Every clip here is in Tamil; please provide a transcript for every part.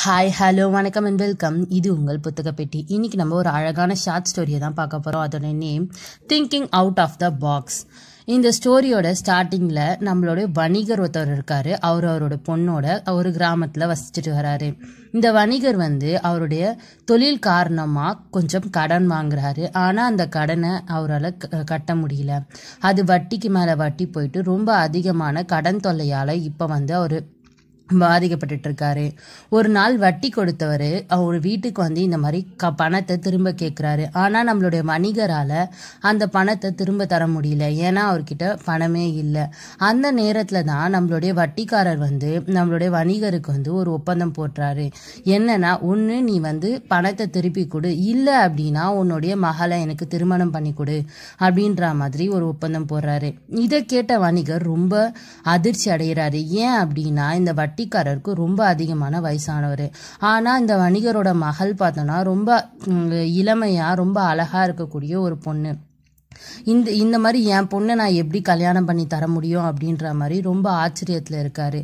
ஹாய் ஹலோ வணக்கம் அண்ட் வெல்கம் இது உங்கள் புத்தக பெட்டி இன்றைக்கி நம்ம ஒரு அழகான ஷார்ட் ஸ்டோரியை தான் பார்க்க போகிறோம் அதோட name thinking out of the box இந்த ஸ்டோரியோட ஸ்டார்டிங்கில் நம்மளோட வணிகர் ஒருத்தவர் இருக்கார் அவர் அவரோட பொண்ணோட ஒரு கிராமத்தில் வசிச்சுட்டு வராரு இந்த வணிகர் வந்து அவருடைய தொழில் காரணமாக கொஞ்சம் கடன் வாங்குறாரு ஆனால் அந்த கடனை அவரால் கட்ட முடியல அது வட்டிக்கு மேலே வட்டி போயிட்டு ரொம்ப அதிகமான கடன் தொல்லையால் இப்போ வந்து அவர் பாதிக்கப்பட்டு இருக்காரு ஒரு நாள் வட்டி கொடுத்தவர் அவர் வீட்டுக்கு வந்து இந்த மாதிரி க பணத்தை திரும்ப கேட்குறாரு ஆனால் நம்மளுடைய வணிகரால் அந்த பணத்தை திரும்ப தர முடியல ஏன்னா அவர்கிட்ட பணமே இல்லை அந்த நேரத்தில் தான் நம்மளுடைய வட்டிக்காரர் வந்து நம்மளுடைய வணிகருக்கு வந்து ஒரு ஒப்பந்தம் போட்டுறாரு என்னன்னா ஒன்று நீ வந்து பணத்தை திருப்பி கொடு இல்லை அப்படின்னா உன்னுடைய மகளை எனக்கு திருமணம் பண்ணி கொடு அப்படின்ற மாதிரி ஒரு ஒப்பந்தம் போடுறாரு இதை கேட்ட வணிகர் ரொம்ப அதிர்ச்சி அடைகிறாரு ஏன் அப்படின்னா இந்த வட்டி வட்டிக்காரருக்கு ரொம்ப அதிகமான வயசானவர் ஆனால் இந்த வணிகரோட மகள் பார்த்தோன்னா ரொம்ப இளமையாக ரொம்ப அழகாக இருக்கக்கூடிய ஒரு பொண்ணு இந்த இந்த மாதிரி என் பொண்ணை நான் எப்படி கல்யாணம் பண்ணி தர முடியும் அப்படின்ற மாதிரி ரொம்ப ஆச்சரியத்தில் இருக்காரு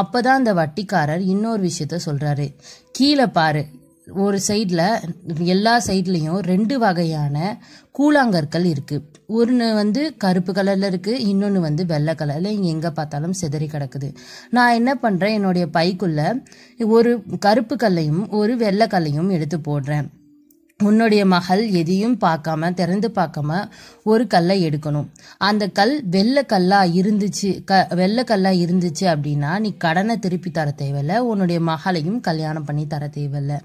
அப்போ தான் அந்த வட்டிக்காரர் இன்னொரு விஷயத்த சொல்கிறாரு கீழே பாரு ஒரு சைடில் எல்லா சைட்லேயும் ரெண்டு வகையான கூழாங்கற்கள் இருக்குது ஒன்று வந்து கருப்பு கலரில் இருக்குது இன்னொன்று வந்து வெள்ளை கலரில் இங்கே எங்கே பார்த்தாலும் சிதறி கிடக்குது நான் என்ன பண்ணுறேன் என்னுடைய பைக்குள்ளே ஒரு கருப்பு கல்லையும் ஒரு வெள்ளை கல்லையும் எடுத்து போடுறேன் உன்னுடைய மகள் எதையும் பார்க்காம திறந்து பார்க்காம ஒரு கல்லை எடுக்கணும் அந்த கல் வெள்ளை கல்லா இருந்துச்சு க வெள்ளை கல்லா இருந்துச்சு அப்படின்னா நீ கடனை திருப்பி தர தேவையில்ல உன்னுடைய மகளையும் கல்யாணம் பண்ணி தர தேவையில்ல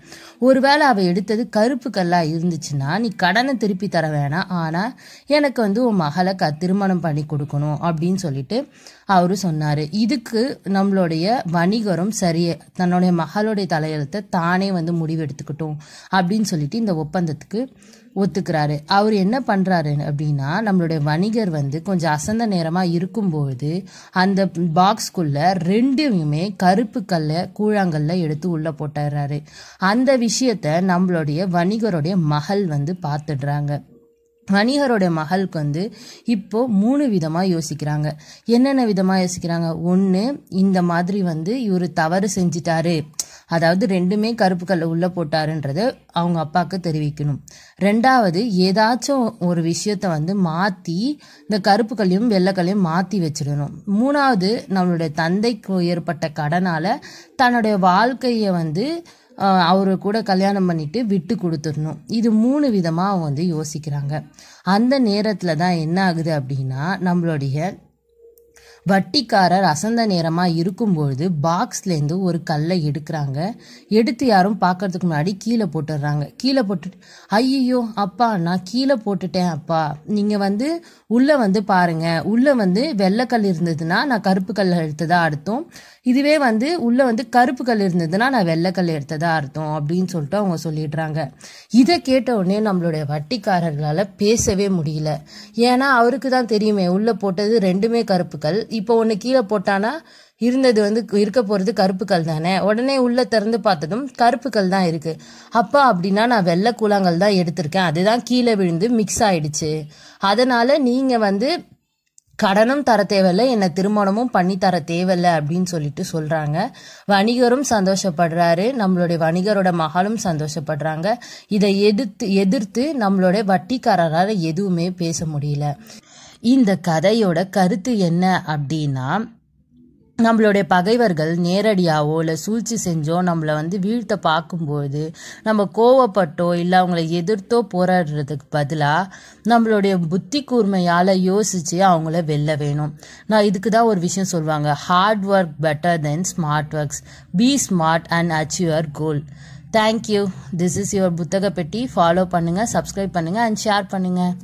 ஒருவேளை அவள் எடுத்தது கருப்பு கல்லா இருந்துச்சுன்னா நீ கடனை திருப்பி தர வேணாம் ஆனால் எனக்கு வந்து உன் மகளை க திருமணம் பண்ணி கொடுக்கணும் அப்படின்னு சொல்லிட்டு அவரு சொன்னார் இதுக்கு நம்மளுடைய வணிகரும் சரியே தன்னுடைய மகளுடைய தலையெழுத்தை தானே வந்து முடிவெடுத்துக்கிட்டோம் அப்படின்னு சொல்லிட்டு இந்த ஒப்பந்தத்துக்கு ஒத்துக்கிறாரு அவர் என்ன பண்ணுறாரு அப்படின்னா நம்மளுடைய வணிகர் வந்து கொஞ்சம் அசந்த நேரமாக இருக்கும்போது அந்த பாக்ஸ்குள்ளே ரெண்டுமே கருப்பு கல்லை கூழாங்கல்ல எடுத்து உள்ளே போட்டுறாரு அந்த விஷயத்த நம்மளுடைய வணிகருடைய மகள் வந்து பார்த்துடுறாங்க வணிகரோட மகளுக்கு வந்து இப்போ மூணு விதமாக யோசிக்கிறாங்க என்னென்ன விதமாக யோசிக்கிறாங்க ஒன்று இந்த மாதிரி வந்து இவர் தவறு செஞ்சிட்டாரு அதாவது ரெண்டுமே கருப்பு கல்லை உள்ளே போட்டாருன்றது அவங்க அப்பாவுக்கு தெரிவிக்கணும் ரெண்டாவது ஏதாச்சும் ஒரு விஷயத்த வந்து மாற்றி இந்த கருப்பு கல்லையும் வெள்ளைக்கல்லையும் மாற்றி வச்சிடணும் மூணாவது நம்மளுடைய தந்தைக்கு ஏற்பட்ட கடனால் தன்னுடைய வாழ்க்கையை வந்து அவரு கூட கல்யாணம் பண்ணிட்டு விட்டு கொடுத்துடணும் இது மூணு விதமாக அவங்க வந்து யோசிக்கிறாங்க அந்த நேரத்தில் தான் என்ன ஆகுது அப்படின்னா நம்மளுடைய வட்டிக்காரர் அசந்த நேரமாக இருக்கும்பொழுது பாக்ஸ்லேருந்து ஒரு கல்லை எடுக்கிறாங்க எடுத்து யாரும் பார்க்கறதுக்கு முன்னாடி கீழே போட்டுடுறாங்க கீழே போட்டுட்டு ஐயோ அப்பா நான் கீழே போட்டுட்டேன் அப்பா நீங்கள் வந்து உள்ளே வந்து பாருங்கள் உள்ளே வந்து வெள்ளைக்கல் இருந்ததுன்னா நான் கருப்பு கல் எடுத்ததா அர்த்தம் இதுவே வந்து உள்ளே வந்து கருப்பு கல் இருந்ததுன்னா நான் வெள்ளைக்கல் எடுத்ததா அர்த்தம் அப்படின்னு சொல்லிட்டு அவங்க சொல்லிடுறாங்க இதை கேட்ட உடனே நம்மளுடைய வட்டிக்காரர்களால் பேசவே முடியல ஏன்னா அவருக்கு தான் தெரியுமே உள்ளே போட்டது ரெண்டுமே கருப்புக்கள் இப்போ ஒன்று கீழே போட்டானா இருந்தது வந்து இருக்க போகிறது கருப்புக்கள் தானே உடனே உள்ளே திறந்து பார்த்ததும் கருப்புக்கள் தான் இருக்குது அப்பா அப்படின்னா நான் வெள்ளை கூழாங்கல் தான் எடுத்திருக்கேன் அதுதான் கீழே விழுந்து மிக்ஸ் ஆயிடுச்சு அதனால் நீங்கள் வந்து கடனும் தர தேவையில்லை என்னை திருமணமும் பண்ணி தர தேவையில்லை அப்படின்னு சொல்லிட்டு சொல்கிறாங்க வணிகரும் சந்தோஷப்படுறாரு நம்மளுடைய வணிகரோட மகளும் சந்தோஷப்படுறாங்க இதை எதிர்த்து எதிர்த்து நம்மளுடைய வட்டிக்காரரால் எதுவுமே பேச முடியல இந்த கதையோட கருத்து என்ன அப்படின்னா நம்மளுடைய பகைவர்கள் நேரடியாவோ இல்லை சூழ்ச்சி செஞ்சோ நம்மளை வந்து வீழ்த்த பார்க்கும்போது நம்ம கோவப்பட்டோ இல்லை அவங்கள எதிர்த்தோ போராடுறதுக்கு பதிலாக நம்மளுடைய புத்தி கூர்மையால் யோசித்து அவங்கள வெல்ல வேணும் நான் இதுக்கு தான் ஒரு விஷயம் சொல்லுவாங்க hard work better then smart works be smart and achieve your goal thank you this is your புத்தக பெட்டி ஃபாலோ பண்ணுங்கள் சப்ஸ்கிரைப் பண்ணுங்கள் அண்ட் ஷேர் பண்ணுங்கள்